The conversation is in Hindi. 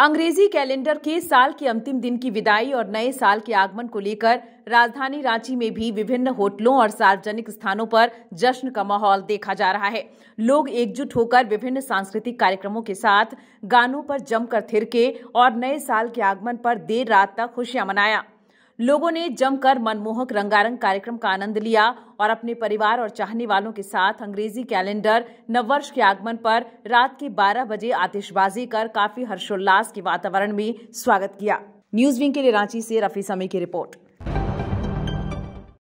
अंग्रेजी कैलेंडर के साल के अंतिम दिन की विदाई और नए साल के आगमन को लेकर राजधानी रांची में भी विभिन्न होटलों और सार्वजनिक स्थानों पर जश्न का माहौल देखा जा रहा है लोग एकजुट होकर विभिन्न सांस्कृतिक कार्यक्रमों के साथ गानों पर जमकर थिरके और नए साल के आगमन पर देर रात तक खुशियां मनाया लोगों ने जमकर मनमोहक रंगारंग कार्यक्रम का आनंद लिया और अपने परिवार और चाहने वालों के साथ अंग्रेजी कैलेंडर नववर्ष के आगमन पर रात के 12 बजे आतिशबाजी कर काफी हर्षोल्लास के वातावरण में स्वागत किया न्यूज विंग के लिए रांची से रफी समय की रिपोर्ट